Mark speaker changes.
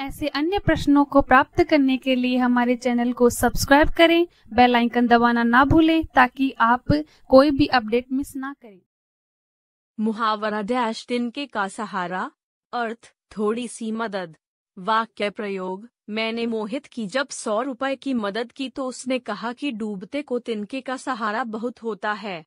Speaker 1: ऐसे अन्य प्रश्नों को प्राप्त करने के लिए हमारे चैनल को सब्सक्राइब करें बेल आइकन दबाना ना भूलें ताकि आप कोई भी अपडेट मिस ना करें
Speaker 2: मुहावरा डैश तिनके का सहारा अर्थ थोड़ी सी मदद वाक्य प्रयोग मैंने मोहित की जब सौ रुपए की मदद की तो उसने कहा कि डूबते को तिनके का सहारा बहुत होता है